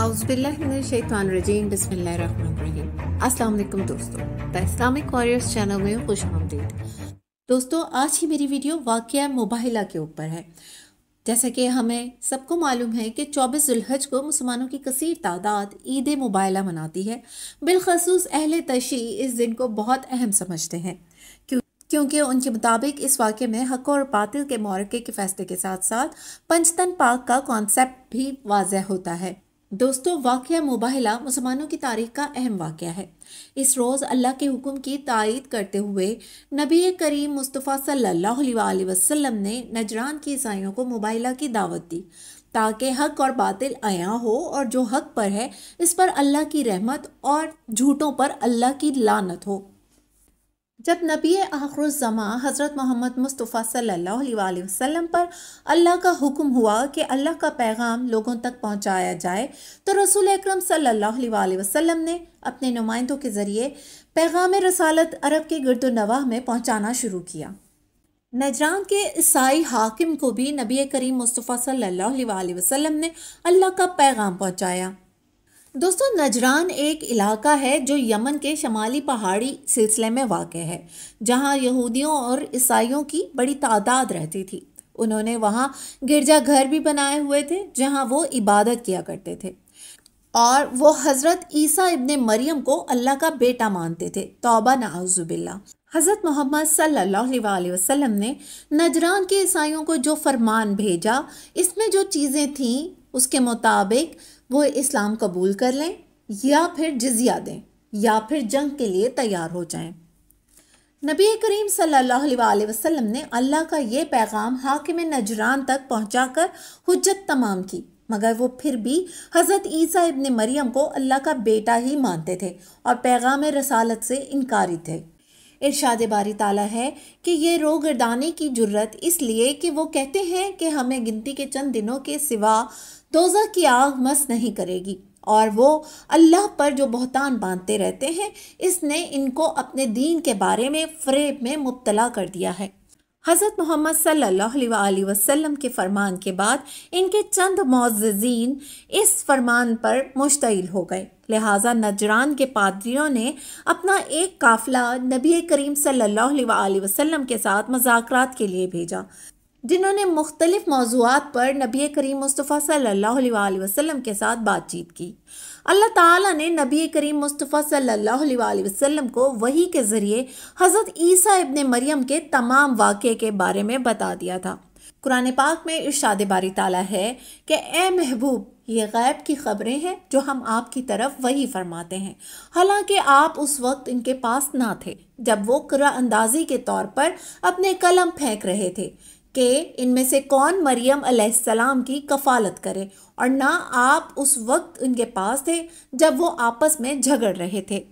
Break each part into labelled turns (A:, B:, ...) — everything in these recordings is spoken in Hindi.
A: अस्सलाम वालेकुम दोस्तों द इस्लामिक वॉरियर्स चैनल में खुश आमदीद दोस्तों आज की मेरी वीडियो वाक़ मुबाहिला के ऊपर है जैसा कि हमें सबको मालूम है कि चौबीस जुलहज को मुसलमानों की कसर तादाद ईद मुबाहिला मनाती है बिलखसूस अहल तशी इस दिन को बहुत अहम समझते हैं क्योंकि उनके मुताबिक इस वाक़े में हक और पातिल के मौरक़े के फ़ैसले के साथ साथ पंचतन पाक का कॉन्सेप्ट भी वाज़ होता है दोस्तों वाक़ मुबाहला मुसलमानों की तारीख का अहम वाक़ है इस रोज़ अल्लाह के हुक्म की तारीद करते हुए नबी करीम मुस्तफ़ा सल्ला वसम ने नजरान की ईसाइयों को मुबाहला की दावत दी ताकि हक और बातिल आया हो और जो हक पर है इस पर अल्लाह की रहमत और झूठों पर अल्लाह की लानत हो जब नबी जमा हज़रत मोहम्मद मुस्तफ़ा सल्लल्लाहु वसम वसल्लम पर अल्लाह का हुक्म हुआ कि अल्लाह का पैगाम लोगों तक पहुंचाया जाए तो रसूल अकरम सल्लल्लाहु वसल्लम ने अपने नुमाइंदों के ज़रिए पैगाम रसालत अरब के गर्द नवाह में पहुंचाना शुरू किया नजरान के ईसाई हाकिम को भी नबी करीम मुस्तफ़ा सल्ला वसम ने अल्लाह का पैगाम पहुँचाया दोस्तों नजरान एक इलाका है जो यमन के शमाली पहाड़ी सिलसिले में वाक़ है जहां यहूदियों और ईसाइयों की बड़ी तादाद रहती थी उन्होंने वहां घर भी बनाए हुए थे जहां वो इबादत किया करते थे और वो हज़रत ईसा इब्ने मरियम को अल्लाह का बेटा मानते थे तोबा नाउजुबिल्ला हज़रत मोहम्मद सल्ला वसम ने नजरान के ईसाइयों को जो फरमान भेजा इसमें जो चीज़ें थीं उसके मुताबिक वो इस्लाम कबूल कर लें या फिर जजिया दें या फिर जंग के लिए तैयार हो जाएं। नबी करीम सल्लल्लाहु अलैहि वसल्लम ने अल्लाह का ये पैगाम हाकिम नजरान तक पहुंचाकर हुज्जत तमाम की मगर वो फिर भी हज़रत ईसा इबन मरियम को अल्लाह का बेटा ही मानते थे और पैगाम रसालत से इनकारी थे इरशाद बारी ताला है कि ये रोगर्दानी की जुर्रत इसलिए कि वो कहते हैं कि हमें गिनती के चंद दिनों के सिवा दोजा की आग मस नहीं करेगी और वो अल्लाह पर जो बहतान बांधते रहते हैं इसने इनको अपने दीन के बारे में फ्रेब में मुबतला कर दिया है हज़रत मोहम्मद सल्लल्लाहु अलैहि वसल्लम के फरमान के बाद इनके चंद मोजीन इस फरमान पर मुश्तिल हो गए लिहाजा नजरान के पादरियों ने अपना एक काफ़िला नबी करीम सल्लल्लाहु वसम वसल्लम के साथ मजाक के लिए भेजा जिन्होंने मुख्तलिफ मौजूद पर नबी करीम मुस्तफ़ा सल्लल्लाहु अलैहि वसल्लम के साथ बातचीत की अल्लाह ताला ने नबी करीम मुस्तफ़ा सल्लल्लाहु अलैहि वसल्लम को वही के ज़रिए हज़रत ईसा इब्न मरियम के तमाम वाक़े के बारे में बता दिया था कुरान पाक में इर्शाद बारी ताला है कि ए महबूब ये गैब की खबरें हैं जो हम आपकी तरफ वही फरमाते हैं हालांकि आप उस वक्त इनके पास ना थे जब वो करा अंदाजी के तौर पर अपने कलम फेंक रहे थे कि इनमें से कौन मरियम अलैहिस्सलाम की कफ़ालत करे और ना आप उस वक्त उनके पास थे जब वो आपस में झगड़ रहे थे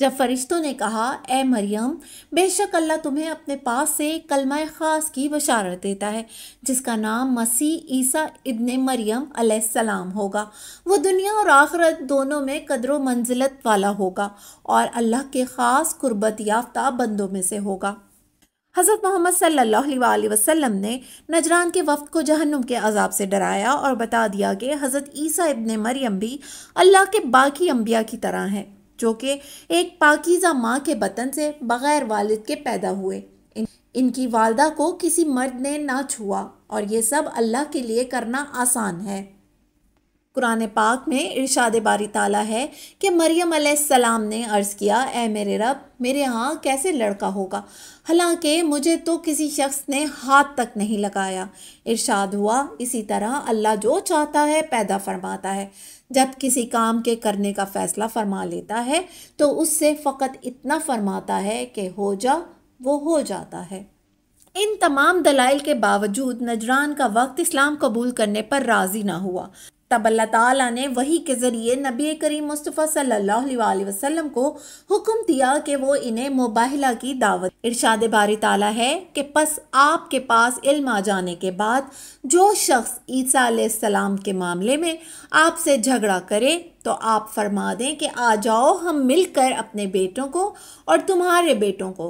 A: जब फरिश्तों ने कहा ए मरियम बेशक अल्लाह तुम्हें अपने पास से कलमा ख़ास की बशारत देता है जिसका नाम मसीह ईसा इबन मरियम अलैहिस्सलाम होगा वो दुनिया और आखरत दोनों में कदर मंजिलत वाला होगा और अल्लाह के ख़ास कुर्बत याफ्ता बंदों में से होगा हज़रत मोहम्मद सल्लल्लाहु वसम ने नजरान के वफ़ को जहन्नुम के अजाब से डराया और बता दिया कि हज़रत ईसा इब्ने मरियम भी अल्लाह के बाकी अम्बिया की तरह हैं जो कि एक पाकिज़ा माँ के बतन से बग़ैर वालद के पैदा हुए इन, इनकी वालदा को किसी मर्द ने ना छुआ और ये सब अल्लाह के लिए करना आसान है कुरान पाक में इर्शाद बारी ताला है कि मरियम सलाम ने अर्ज़ किया ए मेरे रब मेरे यहाँ कैसे लड़का होगा हालांकि मुझे तो किसी शख्स ने हाथ तक नहीं लगाया इर्शाद हुआ इसी तरह अल्लाह जो चाहता है पैदा फरमाता है जब किसी काम के करने का फ़ैसला फरमा लेता है तो उससे फ़कत इतना फरमाता है कि हो जा वो हो जाता है इन तमाम दलाइल के बावजूद नजरान का वक्त इस्लाम कबूल करने पर राज़ी ना हुआ तब अल्लाह ताला ने वही के ज़रिए नबी करीम मुस्तफ़ा सल्लल्लाहु अलैहि वसल्लम को हुक्म दिया कि वो इन्हें मुबाहला की दावत इरशाद बारी ताला है कि बस आपके पास इल्म आ जाने के बाद जो शख्स ईसा सलाम के मामले में आपसे झगड़ा करे तो आप फरमा दें कि आ जाओ हम मिलकर अपने बेटों को और तुम्हारे बेटों को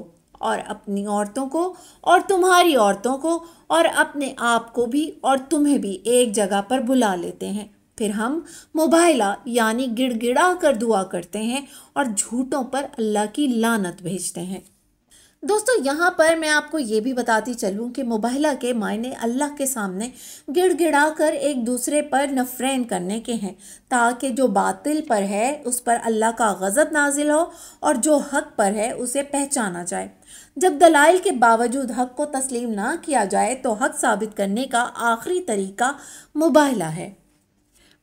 A: और अपनी औरतों को और तुम्हारी औरतों को और अपने आप को भी और तुम्हें भी एक जगह पर बुला लेते हैं फिर हम मोबाइला यानी गिड़गिड़ा कर दुआ करते हैं और झूठों पर अल्लाह की लानत भेजते हैं दोस्तों यहाँ पर मैं आपको ये भी बताती चलूँ कि मुबाहला के मायने अल्लाह के सामने गिड़ा कर एक दूसरे पर नफरन करने के हैं ताकि जो बातिल पर है उस पर अल्लाह का गज़ब नाजिल हो और जो हक पर है उसे पहचाना जाए जब दलाइल के बावजूद हक को तस्लीम ना किया जाए तो हक साबित करने का आखिरी तरीका मुबाहला है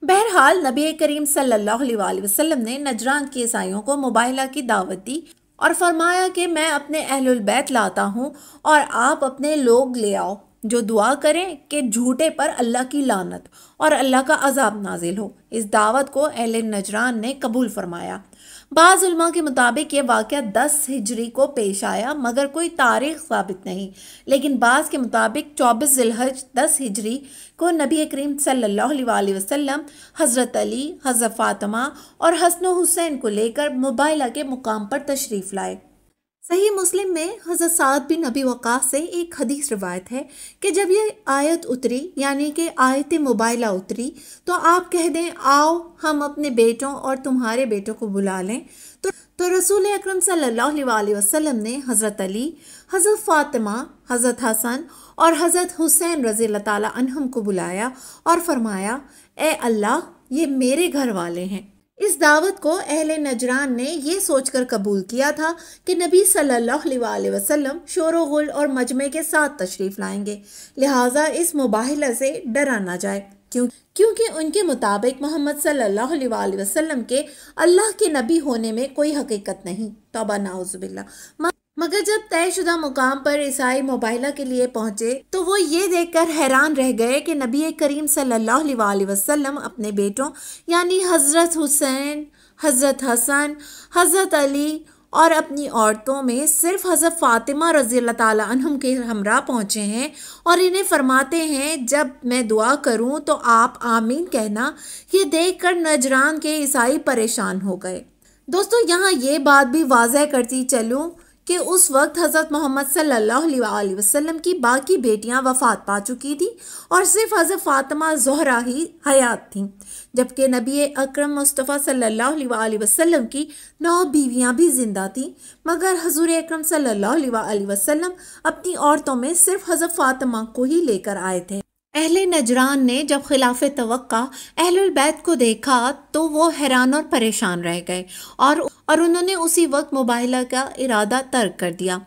A: बहरहाल नबी करीम सल्लल्लाहु अलैहि वसल्लम ने नजरान के ईसाइयों को मुबाहला की दावत दी और फरमाया कि मैं अपने अहलुलबैत लाता हूँ और आप अपने लोग ले आओ जो दुआ करें कि झूठे पर अल्लाह की लानत और अल्लाह का अजाब नाजिल हो इस दावत को अहल नजरान ने कबूल फरमाया बाज़ुलमा के मुताबिक ये वाक़ दस हिजरी को पेश आया मगर कोई तारीख साबित नहीं लेकिन बाज़ के मुताबिक चौबीस जिलहज दस हिजरी को नबी करीम सल्ला वसम हज़रत अली हज़र फ़ातिमा और हसन हुसैन को लेकर मुबाइला के मुकाम पर तशरीफ़ लाए सही मुस्लिम में हज़रत साद बिन नबी वक़ास से एक हदीस रिवायत है कि जब ये आयत उतरी यानी कि आयत मोबाइला उतरी तो आप कह दें आओ हम अपने बेटों और तुम्हारे बेटों को बुला लें तो तो रसूल अकरम सम वसल्लम ने हज़रत अली हज़रत फ़ातिमा हज़रत हसन और हज़रत हुसैन रज़ी तहम को बुलाया और फरमाया ए अल्लाह ये मेरे घर वाले हैं इस दावत को अहल नजरान ने यह सोचकर कबूल किया था कि नबी सल्लल्लाहु अलैहि शोर शोरगुल और मजमे के साथ तशरीफ़ लाएंगे लिहाजा इस मुबाहला से डरा ना जाए क्यों क्योंकि उनके मुताबिक मोहम्मद सल्लल्लाहु अलैहि वसल्लम के अल्लाह के नबी होने में कोई हकीकत नहीं तोबा नाउज़बिल्ला मगर जब तयशुदा मुकाम पर ईसाई मोबाइला के लिए पहुंचे तो वो ये देखकर हैरान रह गए कि नबी करीम सल्लल्लाहु अलैहि वसल्लम अपने बेटों यानी हज़रत हुसैन हज़रत हसन हज़रत अली और अपनी औरतों में सिर्फ हज़रत फ़ातिमा रज़ी तुम के हमरा पहुँचे हैं और इन्हें फरमाते हैं जब मैं दुआ करूँ तो आप आमीन कहना ये देख कर नजरान के ईसाई परेशान हो गए दोस्तों यहाँ ये बात भी वाजह करती चलूँ कि उस वक्त हज़रत मोहम्मद सल्लल्लाहु अलैहि वसल्लम की बाकी बेटियां वफ़ात पा चुकी थी और सिर्फ हज़रत फ़ातिमा जहरा ही हयात थीं जबकि नबी अकरम मुस्तफ़ा सल्लल्लाहु अलैहि वसल्लम की नौ बीवियां भी ज़िंदा थीं मगर हजूर अकरम सल्लल्लाहु अलैहि वसल्लम अपनी औरतों में सिर्फ हज़रत फ़ातिमा को ही लेकर आए थे अहल नजरान ने जब खिलाफ तो अहलैत को देखा तो वो हैरान और परेशान रह गए और और उन्होंने उसी वक्त मुबाहला का इरादा तर्क कर दिया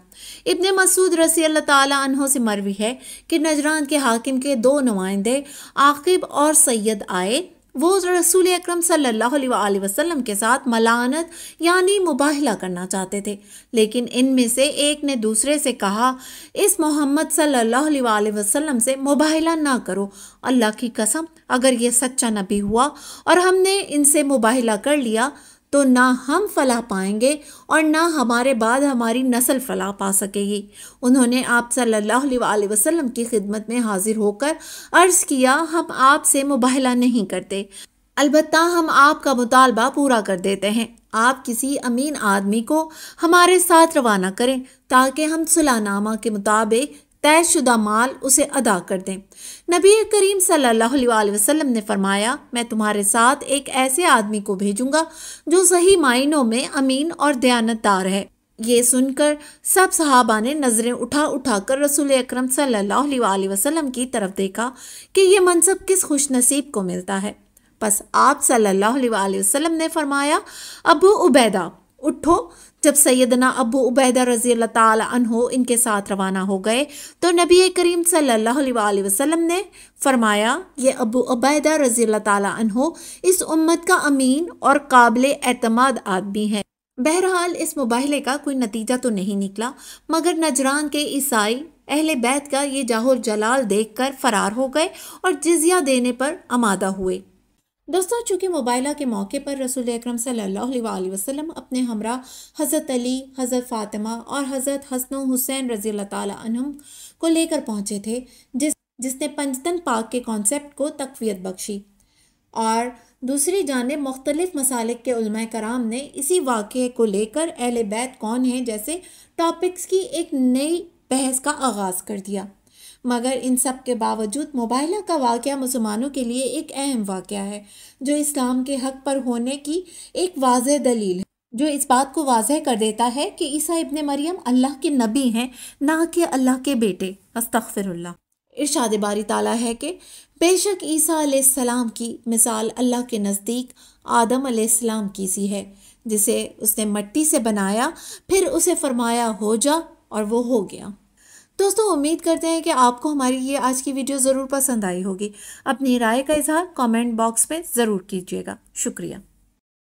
A: इबन मसूद रसी अल्लाह से मरवी है कि नजरान के हाकिम के दो नुमाइंदे आकिब और सैयद आए वो रसूल अक्रम सल्लल्लाहु वसल्लम के साथ मलानत यानी मुबाहला करना चाहते थे लेकिन इनमें से एक ने दूसरे से कहा इस मोहम्मद सल्लल्लाहु वसल्लम से मुबाहला ना करो अल्लाह की कसम अगर ये सच्चा नबी हुआ और हमने इनसे मुबाहला कर लिया तो ना हम फला पाएंगे और ना हमारे बाद हमारी नस्ल फला पा सकेगी उन्होंने आप सल्लल्लाहु वसलम वसल्लम की खिदमत में हाजिर होकर अर्ज़ किया हम आपसे मुबाहला नहीं करते अलबत् हम आपका मुतालबा पूरा कर देते हैं आप किसी अमीन आदमी को हमारे साथ रवाना करें ताकि हम सुलानामा के मुताबिक तयशुदा माल उसे अदा कर दें नबी करीम सल्लल्लाहु अलैहि वसल्लम ने फरमाया मैं तुम्हारे साथ एक ऐसे आदमी को भेजूंगा जो सही मायनों में अमीन और दयानतदार है ये सुनकर सब सहाबा ने नज़रें उठा उठा कर रसूल अक्रम सल्लल्लाहु की तरफ देखा कि यह मनसब किस खुश नसीब को मिलता है बस आप सल्लल्लाहु अलैहि वसल्लम ने फरमाया अबू उबैदा उठो जब सैदना अबू उबैदा रज़ी तहो इनके साथ रवाना हो गए तो नबी करीम सल्ला वसम ने फरमाया ये अबू उबैदा रज़ी तहो इस उम्मत का अमीन और काबिल अतमाद आदमी है बहरहाल इस मुबाहले का कोई नतीजा तो नहीं निकला मगर नजरान के ईसाई अहल बैत का ये जाहो जलाल देख कर फ़रार हो गए और जजिया देने पर आमादा हुए दोस्तों चूँकि मोबाइला के मौके पर रसूल अक्रम वसल्लम अपने हमरा हज़रत अली हज़रत फ़ातिमा और हज़रत हसन हुसैन रज़ी तुम को लेकर पहुँचे थे जिस जिसने पंजतन पाक के कॉन्सेप्ट को तकवीत बख्शी और दूसरी जानब मुख्तलिफ़ मसालिक के कराम ने इसी वाक़े को लेकर अहल बैत कौन है जैसे टॉपिक्स की एक नई बहस का आगाज़ कर दिया मगर इन सब के बावजूद मुबाहला का वाक़ मुसलमानों के लिए एक अहम वाक़ है जो इस्लाम के हक पर होने की एक वाज दलील है जो इस बात को वाजह कर देता है कि ईसा इबन मरियम अल्लाह के नबी हैं ना कि अल्लाह के बेटे अस्तफ़िरल्ला इर्शाद बारी ताला है कि बेशक ईसा सलाम की मिसाल अल्लाह के नज़दीक आदम सलाम की सी है जिसे उसने मट्टी से बनाया फिर उसे फरमाया हो जा और वो हो गया दोस्तों उम्मीद करते हैं कि आपको हमारी ये आज की वीडियो ज़रूर पसंद आई होगी अपनी राय का इजहार कमेंट बॉक्स में ज़रूर कीजिएगा शुक्रिया